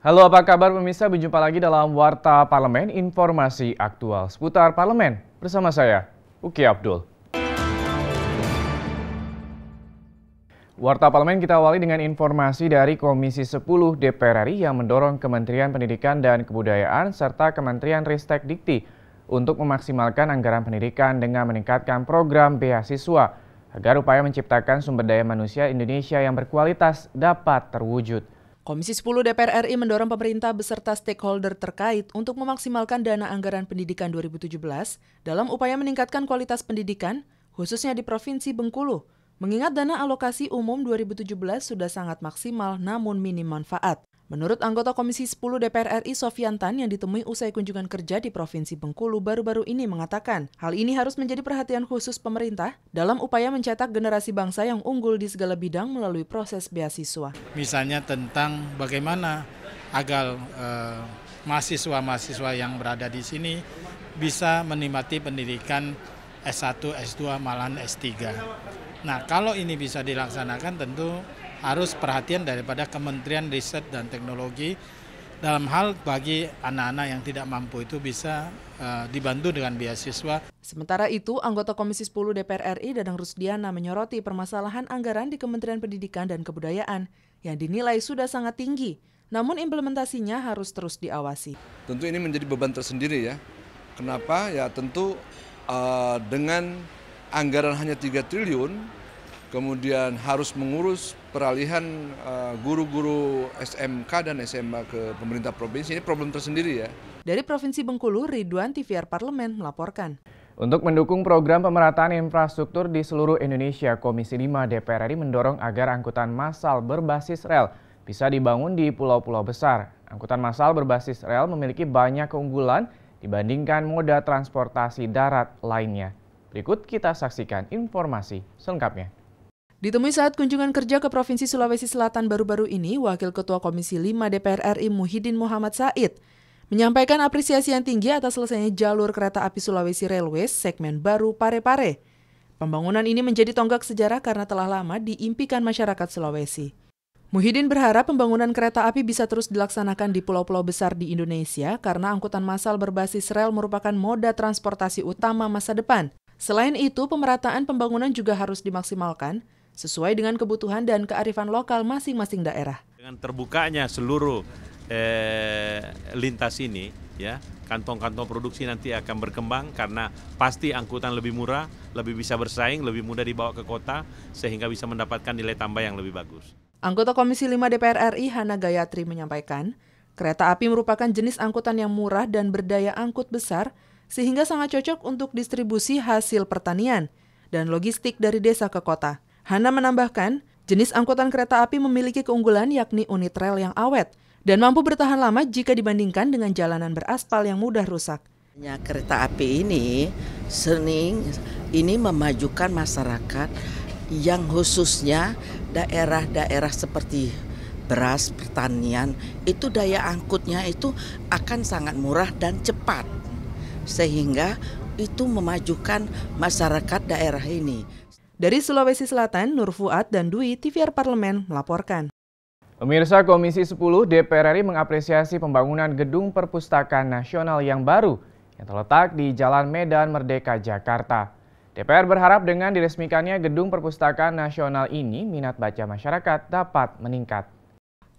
Halo apa kabar pemirsa, berjumpa lagi dalam Warta Parlemen, informasi aktual seputar parlemen. Bersama saya, Uki Abdul. Warta Parlemen kita awali dengan informasi dari Komisi 10 DPR RI yang mendorong Kementerian Pendidikan dan Kebudayaan serta Kementerian Ristek Dikti untuk memaksimalkan anggaran pendidikan dengan meningkatkan program beasiswa agar upaya menciptakan sumber daya manusia Indonesia yang berkualitas dapat terwujud. Komisi 10 DPR RI mendorong pemerintah beserta stakeholder terkait untuk memaksimalkan dana anggaran pendidikan 2017 dalam upaya meningkatkan kualitas pendidikan, khususnya di Provinsi Bengkulu, mengingat dana alokasi umum 2017 sudah sangat maksimal namun minim manfaat. Menurut anggota Komisi 10 DPR RI Sofian Tan yang ditemui usai kunjungan kerja di Provinsi Bengkulu baru-baru ini mengatakan, hal ini harus menjadi perhatian khusus pemerintah dalam upaya mencetak generasi bangsa yang unggul di segala bidang melalui proses beasiswa. Misalnya tentang bagaimana agar mahasiswa eh, mahasiswa-mahasiswa yang berada di sini bisa menikmati pendidikan S1, S2, malahan S3. Nah, kalau ini bisa dilaksanakan tentu harus perhatian daripada Kementerian Riset dan Teknologi dalam hal bagi anak-anak yang tidak mampu itu bisa uh, dibantu dengan beasiswa. Sementara itu, anggota Komisi 10 DPR RI Dadang Rusdiana menyoroti permasalahan anggaran di Kementerian Pendidikan dan Kebudayaan yang dinilai sudah sangat tinggi, namun implementasinya harus terus diawasi. Tentu ini menjadi beban tersendiri ya. Kenapa? Ya tentu uh, dengan anggaran hanya 3 triliun, kemudian harus mengurus peralihan eh, guru-guru SMK dan SMA ke pemerintah provinsi ini problem tersendiri ya. Dari Provinsi Bengkulu, Ridwan TVR Parlemen melaporkan. Untuk mendukung program pemerataan infrastruktur di seluruh Indonesia, Komisi 5 DPR RI mendorong agar angkutan massal berbasis rel bisa dibangun di pulau-pulau besar. Angkutan massal berbasis rel memiliki banyak keunggulan dibandingkan moda transportasi darat lainnya. Berikut kita saksikan informasi selengkapnya. Ditemui saat kunjungan kerja ke Provinsi Sulawesi Selatan baru-baru ini, Wakil Ketua Komisi 5 DPR RI Muhyiddin Muhammad Said menyampaikan apresiasi yang tinggi atas selesainya jalur kereta api Sulawesi Railways segmen baru Pare-Pare. Pembangunan ini menjadi tonggak sejarah karena telah lama diimpikan masyarakat Sulawesi. Muhyiddin berharap pembangunan kereta api bisa terus dilaksanakan di pulau-pulau besar di Indonesia karena angkutan massal berbasis rel merupakan moda transportasi utama masa depan. Selain itu, pemerataan pembangunan juga harus dimaksimalkan sesuai dengan kebutuhan dan kearifan lokal masing-masing daerah. Dengan terbukanya seluruh eh, lintas ini, ya kantong-kantong produksi nanti akan berkembang karena pasti angkutan lebih murah, lebih bisa bersaing, lebih mudah dibawa ke kota sehingga bisa mendapatkan nilai tambah yang lebih bagus. Anggota Komisi 5 DPR RI Hana Gayatri menyampaikan, kereta api merupakan jenis angkutan yang murah dan berdaya angkut besar sehingga sangat cocok untuk distribusi hasil pertanian dan logistik dari desa ke kota. Hana menambahkan, jenis angkutan kereta api memiliki keunggulan yakni unit rel yang awet dan mampu bertahan lama jika dibandingkan dengan jalanan beraspal yang mudah rusak. Kereta api ini sering ini memajukan masyarakat yang khususnya daerah-daerah seperti beras, pertanian, itu daya angkutnya itu akan sangat murah dan cepat. Sehingga itu memajukan masyarakat daerah ini. Dari Sulawesi Selatan, Nur Fuad dan Dwi, TVR Parlemen melaporkan. Pemirsa Komisi 10 DPR RI mengapresiasi pembangunan Gedung Perpustakaan Nasional yang baru yang terletak di Jalan Medan Merdeka, Jakarta. DPR berharap dengan diresmikannya Gedung Perpustakaan Nasional ini, minat baca masyarakat dapat meningkat.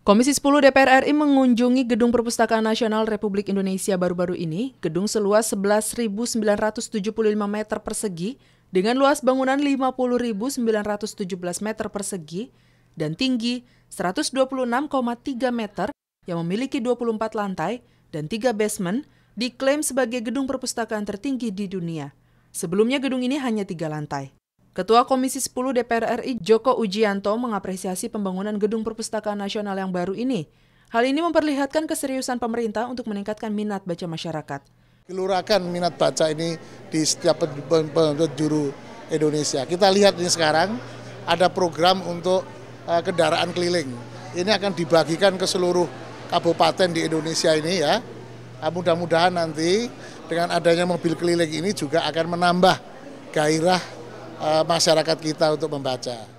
Komisi 10 DPR RI mengunjungi Gedung Perpustakaan Nasional Republik Indonesia baru-baru ini. Gedung seluas 11.975 meter persegi dengan luas bangunan 50.917 meter persegi dan tinggi 126,3 meter yang memiliki 24 lantai dan 3 basement, diklaim sebagai gedung perpustakaan tertinggi di dunia. Sebelumnya gedung ini hanya 3 lantai. Ketua Komisi 10 DPR RI Joko Ujianto mengapresiasi pembangunan Gedung Perpustakaan Nasional yang baru ini. Hal ini memperlihatkan keseriusan pemerintah untuk meningkatkan minat baca masyarakat. Kelurakan minat baca ini di setiap penjuru Indonesia. Kita lihat ini sekarang ada program untuk eh, kendaraan keliling. Ini akan dibagikan ke seluruh kabupaten di Indonesia ini ya. Nah, mudah-mudahan nanti dengan adanya mobil keliling ini juga akan menambah gairah eh, masyarakat kita untuk membaca.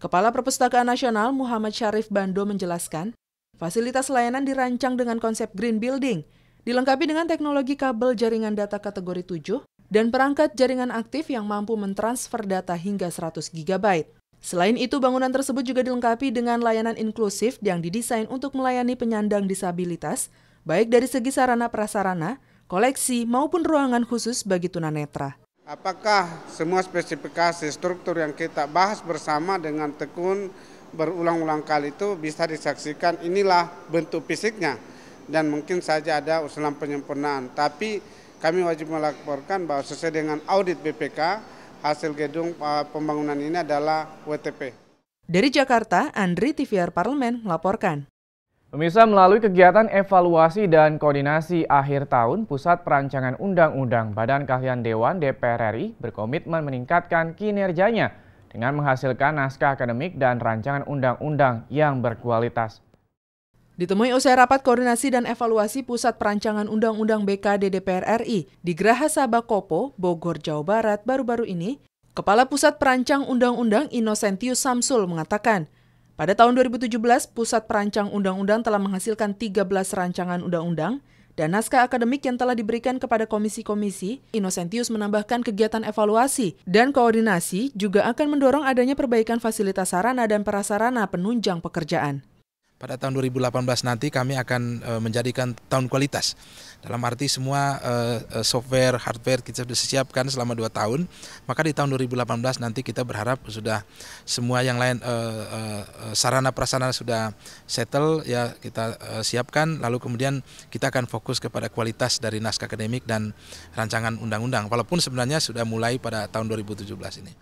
Kepala Perpustakaan Nasional Muhammad Syarif Bando menjelaskan, fasilitas layanan dirancang dengan konsep green building – Dilengkapi dengan teknologi kabel jaringan data kategori 7 dan perangkat jaringan aktif yang mampu mentransfer data hingga 100 GB. Selain itu, bangunan tersebut juga dilengkapi dengan layanan inklusif yang didesain untuk melayani penyandang disabilitas, baik dari segi sarana prasarana, koleksi, maupun ruangan khusus bagi tunanetra. Apakah semua spesifikasi struktur yang kita bahas bersama dengan tekun berulang-ulang kali itu bisa disaksikan inilah bentuk fisiknya? dan mungkin saja ada usulan penyempurnaan. Tapi kami wajib melaporkan bahwa sesuai dengan audit BPK, hasil gedung eh, pembangunan ini adalah WTP. Dari Jakarta, Andri TVR Parlemen melaporkan. Pemirsa, melalui kegiatan evaluasi dan koordinasi akhir tahun, Pusat Perancangan Undang-Undang Badan Kalian Dewan DPR RI berkomitmen meningkatkan kinerjanya dengan menghasilkan naskah akademik dan rancangan undang-undang yang berkualitas. Ditemui usai rapat koordinasi dan evaluasi Pusat Perancangan Undang-Undang BKD DPR RI di Geraha Sabakopo, Bogor, Jawa Barat baru-baru ini, Kepala Pusat Perancang Undang-Undang Inosentius Samsul mengatakan, pada tahun 2017, Pusat Perancang Undang-Undang telah menghasilkan 13 rancangan undang-undang dan naskah akademik yang telah diberikan kepada komisi-komisi, Inosentius menambahkan kegiatan evaluasi dan koordinasi juga akan mendorong adanya perbaikan fasilitas sarana dan prasarana penunjang pekerjaan pada tahun 2018 nanti kami akan eh, menjadikan tahun kualitas. Dalam arti semua eh, eh, software, hardware kita sudah siapkan selama 2 tahun, maka di tahun 2018 nanti kita berharap sudah semua yang lain sarana prasarana sudah settle ya kita siapkan lalu kemudian kita akan fokus kepada kualitas dari naskah akademik dan rancangan undang-undang walaupun sebenarnya sudah mulai pada tahun 2017 ini.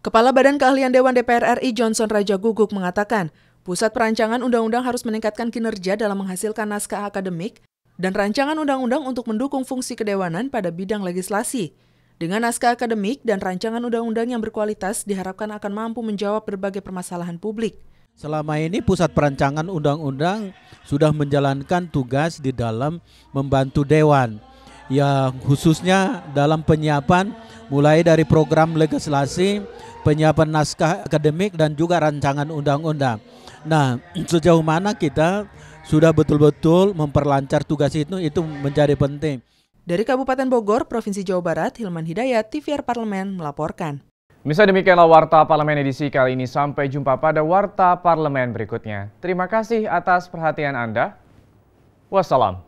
Kepala Badan Keahlian Dewan DPR RI Johnson Raja Guguk mengatakan, Pusat perancangan undang-undang harus meningkatkan kinerja dalam menghasilkan naskah akademik dan rancangan undang-undang untuk mendukung fungsi kedewanan pada bidang legislasi. Dengan naskah akademik dan rancangan undang-undang yang berkualitas diharapkan akan mampu menjawab berbagai permasalahan publik. Selama ini pusat perancangan undang-undang sudah menjalankan tugas di dalam membantu dewan yang khususnya dalam penyiapan mulai dari program legislasi, penyiapan naskah akademik dan juga rancangan undang-undang. Nah, sejauh mana kita sudah betul-betul memperlancar tugas itu itu menjadi penting. Dari Kabupaten Bogor, Provinsi Jawa Barat, Hilman Hidayat, TVR Parlemen melaporkan. Misal demikianlah Warta Parlemen edisi kali ini. Sampai jumpa pada Warta Parlemen berikutnya. Terima kasih atas perhatian Anda. Wassalam.